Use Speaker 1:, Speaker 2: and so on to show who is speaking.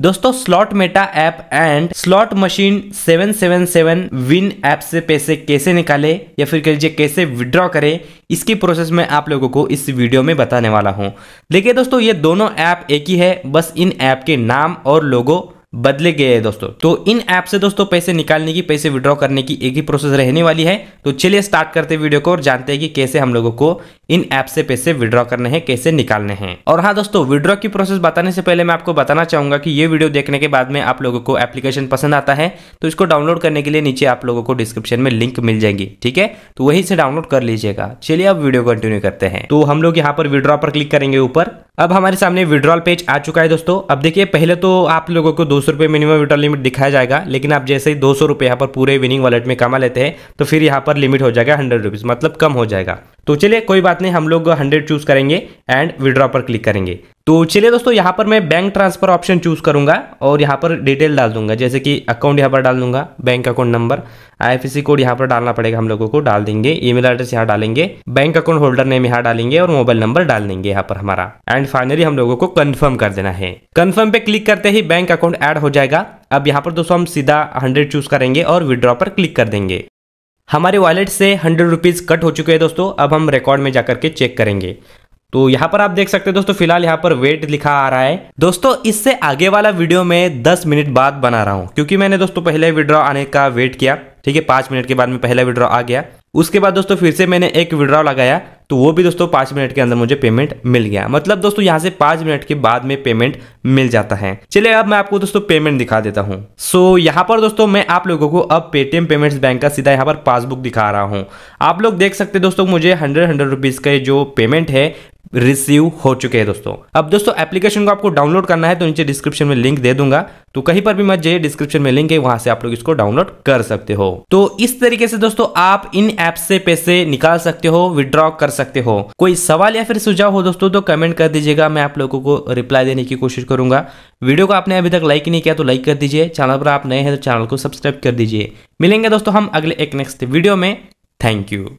Speaker 1: दोस्तों slot meta app and slot machine 777 win app से पैसे कैसे निकाले या फिर कह लीजिए कैसे विड्रॉ करें इसकी प्रोसेस मैं आप लोगों को इस वीडियो में बताने वाला हूं देखिए दोस्तों ये दोनों ऐप एक ही है बस इन ऐप के नाम और लोगो बदले गए हैं दोस्तों तो इन ऐप से दोस्तों पैसे निकालने की पैसे विड्रॉ करने की एक ही प्रोसेस रहने वाली है तो चलिए स्टार्ट करते हैं वीडियो को और जानते हैं कि कैसे हम लोगों को इन ऐप से पैसे विड्रॉ करने हैं कैसे निकालने हैं और हाँ दोस्तों विड्रॉ की प्रोसेस बताने से पहले मैं आपको बताना चाहूंगा कि ये वीडियो देखने के बाद में आप लोगों को एप्लीकेशन पसंद आता है तो इसको डाउनलोड करने के लिए नीचे आप लोगों को डिस्क्रिप्शन में लिंक मिल जाएंगी ठीक है तो वही से डाउनलोड कर लीजिएगा चलिए अब वीडियो कंटिन्यू करते हैं तो हम लोग यहाँ पर विड्रॉ पर क्लिक करेंगे ऊपर अब हमारे सामने विड्रॉल पेज आ चुका है दोस्तों अब देखिए पहले तो आप लोगों को दो सौ रुपये मिनिमम विड्रॉल लिमिट दिखाया जाएगा लेकिन आप जैसे ही दो सौ रुपये यहाँ पर पूरे विनिंग वॉलेट में कमा लेते हैं तो फिर यहाँ पर लिमिट हो जाएगा हंड्रेड रुपीज़ मतलब कम हो जाएगा तो चलिए कोई बात नहीं हम लोग हंड्रेड चूज करेंगे एंड विड्रॉ पर क्लिक करेंगे तो चलिए दोस्तों यहाँ पर मैं बैंक ट्रांसफर ऑप्शन चूज करूंगा और यहाँ पर डिटेल डाल दूंगा जैसे कि अकाउंट यहाँ पर डाल दूंगा bank account number IFSC code यहाँ पर डालना पड़ेगा हम लोगों को डाल देंगे ईमेल एड्रेस यहाँ डालेंगे बैंक अकाउंट होल्डर नेम यहाँ डालेंगे और मोबाइल नंबर डाल देंगे यहाँ पर हमारा एंड फाइनली हम लोगों को कन्फर्म कर देना है कन्फर्म पे क्लिक करते ही बैंक अकाउंट एड हो जाएगा अब यहाँ पर दोस्तों हम सीधा हंड्रेड चूज करेंगे और विड्रॉ पर क्लिक कर देंगे हमारे वॉलेट से हंड्रेड रुपीज़ कट हो चुके हैं दोस्तों अब हम रिकॉर्ड में जाकर के चेक करेंगे तो यहाँ पर आप देख सकते हैं दोस्तों फिलहाल यहाँ पर वेट लिखा आ रहा है दोस्तों इससे आगे वाला वीडियो मैं दस मिनट बाद बना रहा हूँ क्योंकि मैंने दोस्तों पहले विड्रॉ आने का वेट किया ठीक है पाँच मिनट के बाद में पहला विड्रॉ आ गया उसके बाद दोस्तों फिर से मैंने एक विड्रॉ लगाया तो वो भी दोस्तों पांच मिनट के अंदर मुझे पेमेंट मिल गया मतलब दोस्तों यहाँ से पांच मिनट के बाद में पेमेंट मिल जाता है चलिए अब मैं आपको दोस्तों पेमेंट दिखा देता हूँ सो so, यहाँ पर दोस्तों मैं आप लोगों को अब पेटीएम पेमेंट्स बैंक का सीधा यहाँ पर पासबुक दिखा रहा हूँ आप लोग देख सकते दोस्तों मुझे हंड्रेड हंड्रेड रुपीज़ का जो पेमेंट है रिसीव हो चुके हैं दोस्तों अब दोस्तों एप्लीकेशन को आपको डाउनलोड करना है तो नीचे डिस्क्रिप्शन में लिंक दे दूंगा तो कहीं पर भी मत जाइए डिस्क्रिप्शन में लिंक है वहां से आप लोग इसको डाउनलोड कर सकते हो तो इस तरीके से दोस्तों आप इन ऐप से पैसे निकाल सकते हो विड्रॉ कर सकते हो कोई सवाल या फिर सुझाव हो दोस्तों तो कमेंट कर दीजिएगा मैं आप लोगों को रिप्लाई देने की कोशिश करूंगा वीडियो को आपने अभी तक लाइक नहीं किया तो लाइक कर दीजिए चैनल पर आप नए हैं तो चैनल को सब्सक्राइब कर दीजिए मिलेंगे दोस्तों हम अगले एक नेक्स्ट वीडियो में थैंक यू